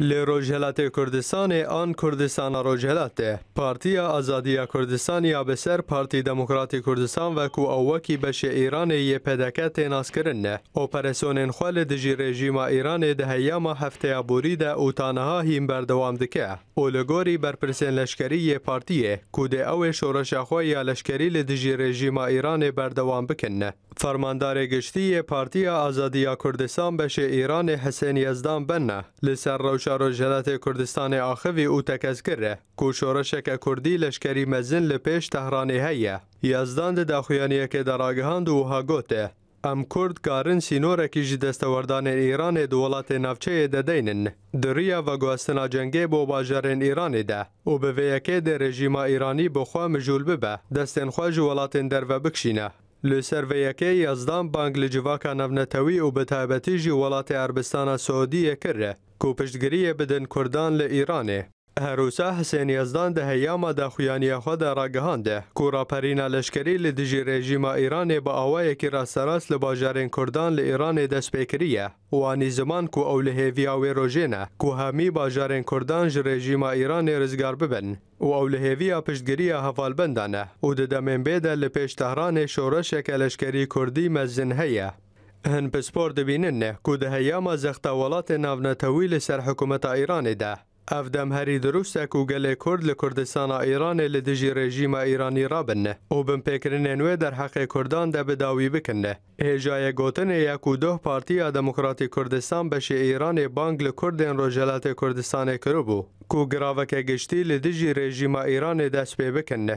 لی روجلات کردستان آن کردستان روجلات پارتی آزادی کردستان یا بسر پارتی دموکرات کردستان و کو اوکی بش ایران یه پدکت ناس کرن اپراسیون خال دجی رژیم ایران ده هیام هفته بوری ده او تانها هیم بردوام دکه اولگوری برپرسین لشکری یه پارتیه ده او شورش خواه یا لشکری لدجی رژیم ایران بردوام بکنه فرماندار گشتی پارتی آزادی کردستان بش ایران حسین یزدان بنه لسر روش شارۆژهلاتێ کوردستانی ئاخەوی و تەکەسکرە کو شۆڕەشەکە کوردی لەشکری مەزن لە پێش تەهرانی هەیە یازدان دەداخوێنیەکە دەڕاگەهاند و هاگۆتێ ئەم کورد کارن سینۆرەکیژی دەستەوەردانێن ئیرانێ دو وڵاتێ ناوچەیە دەدەینن دریە بە گواستنا جەنگێ بۆ باژارێن ئیرانێدا و بەوەیەکێ دە ڕێژیما ئیرانی بۆخوا مژول ببە دەستێن خوۆژ وڵاتێن دەرەوە بکشینە لە سەرڤەیەکە یازدان بانگ لە جیواکە نەڤنەتەوی و بەتابەتیژی وڵاتی ئاربستانە سعودیە کردە کو پشتگیریە بدەن کوردان لە ئیرانێ هەروسا حسێن یەزدان دە هەیاما داخویانیە خۆ داڕاگەهاندێ کوڕاپەرینە لەشکری لە دژی رێژیمە ئیرانێ بە ئاوایەکی ڕاستەڕاست لە باژارێن کوردان لە ئیرانێ دەستپێکریە وانی زمان کو ئەو لە هێویا وێڕۆژێنە کو هەمی باژارێن کوردان ژ رێژیمە ئیرانێ ڕزگار ببن و ئەو لە هێویە پشتگیریە هەفالبندانە و دەدەمێن بێدە لە پێش تەهرانێ شۆڕەشێکە لەشکری کوردی مەزن هەیە هن پسپۆر دەبینن کو دە هەیەمە زەختە وڵاتی ناونەتەوی لەسەر حکوومەتە ئیرانیدا. ئەف دەمهەری دروستێک و گەلێ کورد لە کوردستانە ئیرانێ لە دژی ڕێژیمە ئیرانی رابنە و بمپێکردنێ نوێ دەرحەقی کوردان دەبداوی بکنە. هێژایە گوتنێ یەک و دۆ پارتیا دموکراتی کوردستان بەشی ئیرانی بانگ لە کوردێن ڕۆژەلاتی کوردستانی کردبوو، کو گراوەکە گشتی لە دژی ڕێژیمە ئیرانێ دەست پێ بکنە.